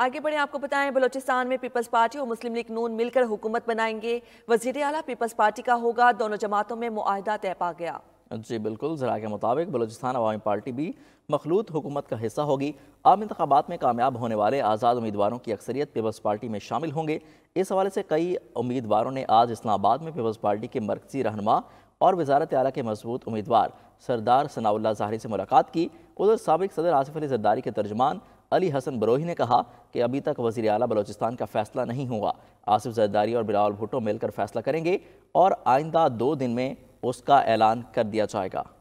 आगे बढ़े आपको बताएं बलोचिस्तान में पीपल्स पार्टी और मुस्लिम लीग नून मिलकर हुकूमत बनाएंगे वजीर अला पीपल्स पार्टी का होगा दोनों जमातों में माहदा तय पा गया जी बिल्कुल जरा के मुताबिक बलोचिस्तान अवामी पार्टी भी मखलूत हुकूमत का हिस्सा होगी आम इंतबात में कामयाब होने वाले आज़ाद उम्मीदवारों की अक्सरियत पीपल्स पार्टी में शामिल होंगे इस हवाले से कई उम्मीदवारों ने आज इस्लामाबाद में पीपल्स पार्टी के मरकजी रहनमा और वजारत आला के मजबूत उम्मीदवार सरदार सनाउल्ला जहरी से मुलाकात की उधर सबक सदर आसिफ अली जरदारी के तर्जमान अली हसन बरोही ने कहा कि अभी तक वजी अला बलोचिस्तान का फैसला नहीं हुआ आसिफ जरदारी और बिलावल भुट्टो मिलकर फैसला करेंगे और आइंदा दो दिन में उसका ऐलान कर दिया जाएगा